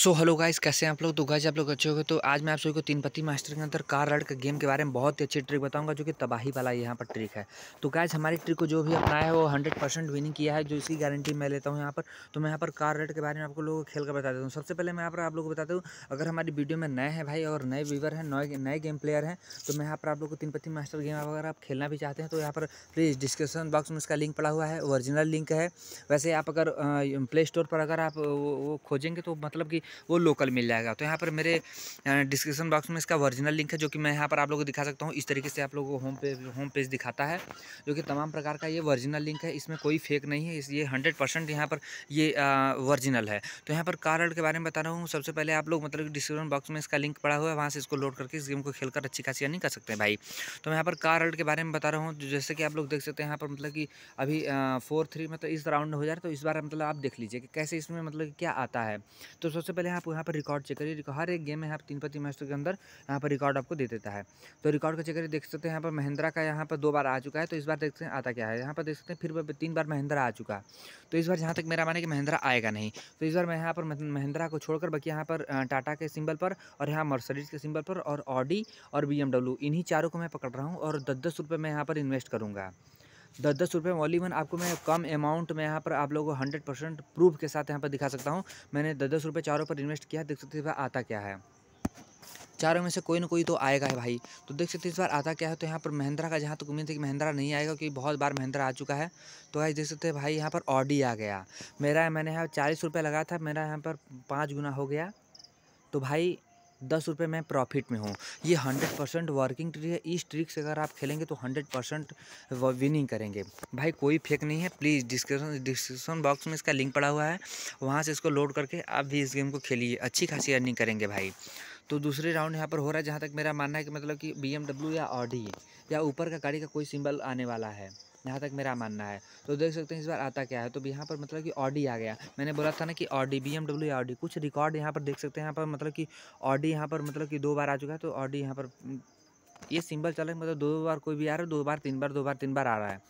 so hello guys कैसे हैं आप लोग तो गाइस आप लोग अच्छे गए तो आज मैं आप सभी को तीन पत्ती मास्टर के अंदर कार राइड के गेम के बारे में बहुत ही अच्छी ट्रिक बताऊंगा जो कि तबाही वाला यहाँ पर ट्रिक है तो गाइस हमारी ट्रिक को जो भी अपनाया है वो हंड्रेड परसेंट विनिंग किया है जो इसकी गारंटी मैं लेता हूँ यहाँ पर तो मैं यहाँ पर कार राइड के बारे में आपको लोगों को खेल कर बता देता हूँ सबसे पहले मैं यहाँ पर आप लोग को बताता हूँ अगर हमारी वीडियो में नए हैं भाई और नए व्यूवर हैं नए नए गेम प्लेयर हैं तो मैं यहाँ पर आप लोग को तीन पत्ती मास्टर गेम अगर आप खेलना भी चाहते हैं तो यहाँ पर प्लीज़ डिस्क्रिप्शन बॉक्स में इसका लिंक पड़ा हुआ है ओरिजिनल लिंक है वैसे आप अगर प्ले स्टोर पर अगर आप वो खोजेंगे तो मतलब कि वो लोकल मिल जाएगा तो यहाँ पर मेरे डिस्क्रिप्शन बॉक्स में इसका वर्जिनल लिंक है जो कि मैं यहाँ पर आप लोगों को दिखा सकता हूँ इस तरीके से आप लोगों को होम पेज होम पेज दिखाता है जो कि तमाम प्रकार का ये वर्जिनल लिंक है इसमें कोई फेक नहीं है इसलिए हंड्रेड परसेंट यहाँ पर ये वर्जिनल है तो यहाँ पर कार के बारे में बता रहा हूँ सबसे पहले आप लोग मतलब डिस्क्रिप्शन बॉक्स में इसका लिंक पड़ा हुआ है वहाँ से इसको लोड करके इस गेम को खेलकर अच्छी खासी नहीं कर सकते भाई तो मैं यहाँ पर कार के बारे में बता रहा हूँ जैसे कि आप लोग देख सकते हैं यहाँ पर मतलब कि अभी फोर थ्री मतलब इस राउंड हो जाए तो इस बार मतलब आप देख लीजिए कि कैसे इसमें मतलब क्या आता है तो सबसे पहले आप यहाँ पर रिकॉर्ड चेक करिए हर एक गेम में आप तीन पर तीन मैचों के अंदर यहाँ पर रिकॉर्ड आपको दे देता है तो रिकॉर्ड का चेक करिए देख सकते हैं यहाँ पर महिंद्रा का यहाँ पर दो बार आ चुका है तो इस बार देखते हैं आता क्या है यहाँ पर देख सकते हैं फिर तीन बार महिंद्रा आ चुका तो इस बार जहाँ तक मेरा माने कि महिंद्रा आएगा नहीं तो इस बार मैं यहाँ पर महिंद्रा को छोड़कर बाकी यहाँ पर टाटा के सिंबल पर और यहाँ मर्सडीज के सिंबल पर और ऑडी और बी इन्हीं चारों को मैं पकड़ रहा हूँ और दस दस रुपये मैं यहाँ पर इन्वेस्ट करूँगा दस दस रुपये में आपको मैं कम अमाउंट में यहाँ पर आप लोगों को हंड्रेड परसेंट प्रूफ के साथ यहाँ पर दिखा सकता हूँ मैंने दस दस रुपये चारों पर इन्वेस्ट किया देख सकते हैं आता क्या है चारों में से कोई ना कोई तो आएगा है भाई तो देख सकते इस बार आता क्या है तो यहाँ पर महिंद्रा का जहाँ तक तो उम्मीद है कि महिंद्रा नहीं आएगा क्योंकि बहुत बार महिंद्रा आ चुका है तो भाई देख सकते हैं भाई यहाँ पर ऑडी आ गया मेरा मैंने यहाँ चालीस रुपये लगाया था मेरा यहाँ पर पाँच गुना हो गया तो भाई दस रुपये मैं प्रॉफिट में हूँ ये हंड्रेड परसेंट वर्किंग ट्रिक है इस ट्रिक से अगर आप खेलेंगे तो हंड्रेड परसेंट विनिंग करेंगे भाई कोई फेक नहीं है प्लीज़ डिस्क्रिप्शन डिस्क्रिप्शन बॉक्स में इसका लिंक पड़ा हुआ है वहाँ से इसको लोड करके आप भी इस गेम को खेलिए अच्छी खासी अर्निंग करेंगे भाई तो दूसरे राउंड यहाँ पर हो रहा है जहाँ तक मेरा मानना है कि मतलब कि बी या ऑडी या ऊपर का गाड़ी का कोई सिम्बल आने वाला है यहाँ तक मेरा मानना है तो देख सकते हैं इस बार आता क्या है तो यहाँ पर मतलब कि ऑडी आ गया मैंने बोला था ना कि ऑडी बी एमडब्ल्यू ऑडी कुछ रिकॉर्ड यहाँ पर देख सकते हैं यहाँ पर मतलब कि ऑडी यहाँ पर मतलब कि दो बार आ चुका है तो ऑडी यहाँ पर ये सिंबल चल रहा है मतलब दो दो बार कोई भी आ रहा है दो बार तीन बार दो बार तीन बार आ रहा है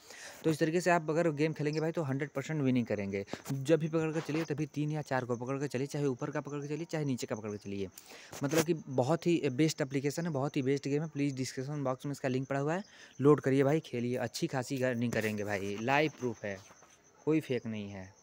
तो इस तरीके से आप अगर गेम खेलेंगे भाई तो हंड्रेड परसेंट विनिंग करेंगे जब भी पकड़ कर चलिए तभी तीन या चार को पकड़ कर चलिए चाहे ऊपर का पकड़ कर चलिए चाहे नीचे का पकड़ कर चलिए मतलब कि बहुत ही बेस्ट अप्लीकेशन है बहुत ही बेस्ट गेम है प्लीज़ डिस्क्रिप्शन बॉक्स में इसका लिंक पड़ा हुआ है लोड करिए भाई खेलिए अच्छी खासी रनिंग करेंगे भाई लाइव प्रूफ है कोई फेक नहीं है